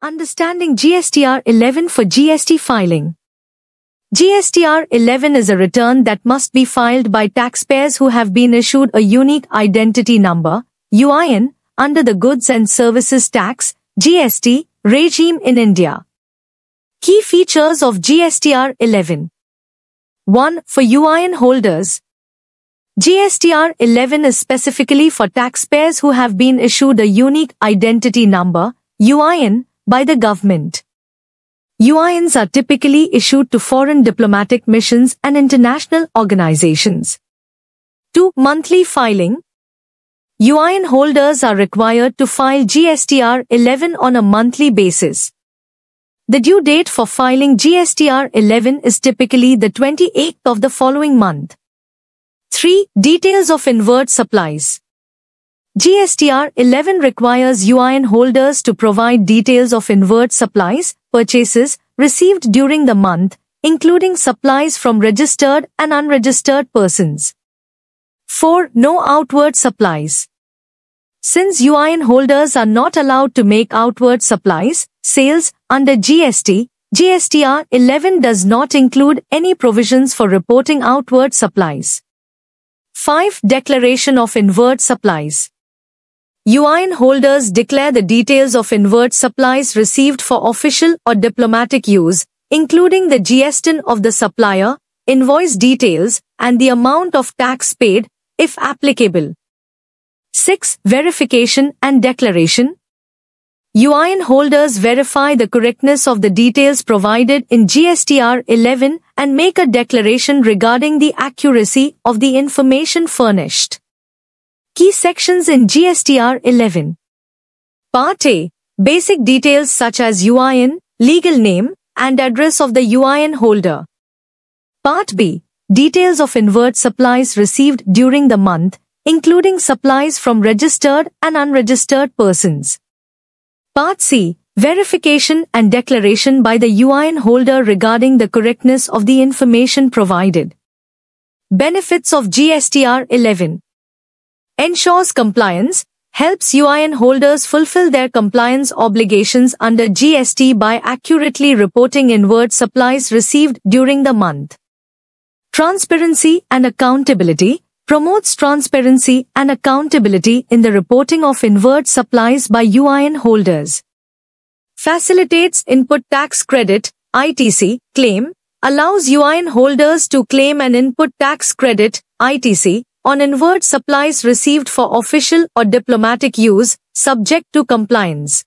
Understanding GSTR 11 for GST filing. GSTR 11 is a return that must be filed by taxpayers who have been issued a unique identity number, UIN, under the Goods and Services Tax, GST, regime in India. Key features of GSTR 11. 1. For UIN holders. GSTR 11 is specifically for taxpayers who have been issued a unique identity number, UIN, by the government. UINs are typically issued to foreign diplomatic missions and international organizations. 2. Monthly filing UIN holders are required to file GSTR 11 on a monthly basis. The due date for filing GSTR 11 is typically the 28th of the following month. 3. Details of invert supplies GSTR 11 requires UIN holders to provide details of invert supplies, purchases, received during the month, including supplies from registered and unregistered persons. 4. No outward supplies. Since UIN holders are not allowed to make outward supplies, sales, under GST, GSTR 11 does not include any provisions for reporting outward supplies. 5. Declaration of invert supplies. UIN holders declare the details of invert supplies received for official or diplomatic use, including the GSTN of the supplier, invoice details, and the amount of tax paid, if applicable. 6. Verification and Declaration UIN holders verify the correctness of the details provided in GSTR 11 and make a declaration regarding the accuracy of the information furnished. Key sections in GSTR 11. Part A. Basic details such as UIN, legal name, and address of the UIN holder. Part B. Details of invert supplies received during the month, including supplies from registered and unregistered persons. Part C. Verification and declaration by the UIN holder regarding the correctness of the information provided. Benefits of GSTR 11 ensures compliance, helps UIN holders fulfill their compliance obligations under GST by accurately reporting inward supplies received during the month. Transparency and accountability promotes transparency and accountability in the reporting of inward supplies by UIN holders. Facilitates input tax credit, ITC, claim, allows UIN holders to claim an input tax credit, ITC, on inward supplies received for official or diplomatic use, subject to compliance.